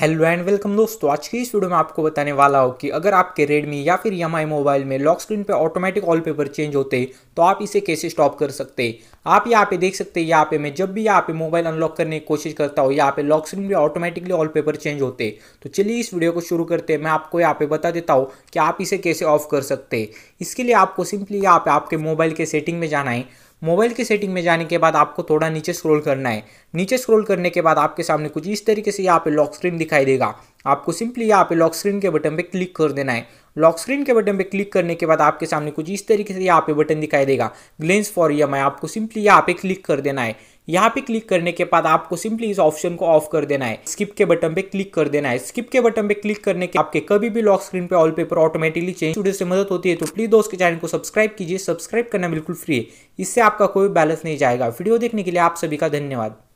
hello and welcome दोस्तों आज की इस वीडियो में आपको बताने वाला हूँ कि अगर आपके रेडमी या फिर एम मोबाइल में लॉक स्क्रीन पे ऑटोमेटिक ऑल पेपर चेंज होते तो आप इसे कैसे स्टॉप कर सकते आप यहाँ पे देख सकते हैं यहाँ पे मैं जब भी यहाँ पे मोबाइल अनलॉक करने की कोशिश करता हूँ यहाँ पे लॉक स्क्रीन पर ऑटोमेटिकली ऑल पेपर चेंज होते तो चलिए इस वीडियो को शुरू करते हैं मैं आपको यहाँ पे बता देता हूँ कि आप इसे कैसे ऑफ कर सकते इसके लिए आपको सिंपली यहाँ पे आपके मोबाइल के सेटिंग में जाना है मोबाइल के सेटिंग में जाने के बाद आपको थोड़ा नीचे स्क्रॉल करना है नीचे स्क्रॉल करने के बाद आपके सामने कुछ इस तरीके से यहाँ पे लॉक स्क्रीन दिखाई देगा आपको सिंपली यहाँ पे लॉक स्क्रीन के बटन पे क्लिक कर देना है लॉक स्क्रीन के बटन पे क्लिक करने के बाद आपके सामने कुछ इस तरीके से यहाँ पे बटन दिखाई देगा ग्लेंस फॉर ई आपको सिंपली यहाँ पे क्लिक कर देना है यहाँ पे क्लिक करने के बाद आपको सिंपली इस ऑप्शन को ऑफ कर देना है स्किप के बटन पे क्लिक कर देना है स्किप के बटन पे क्लिक करने के आपके कभी भी लॉक स्क्रीन पे wallpaper automatically change video से मदद होती है तो प्लीज दोस्त के चैनल को सब्सक्राइब कीजिए सब्सक्राइब करना बिल्कुल फ्री है इससे आपका कोई बैलेंस नहीं जाएगा वीडियो देखने के लिए आप सभी का धन्यवाद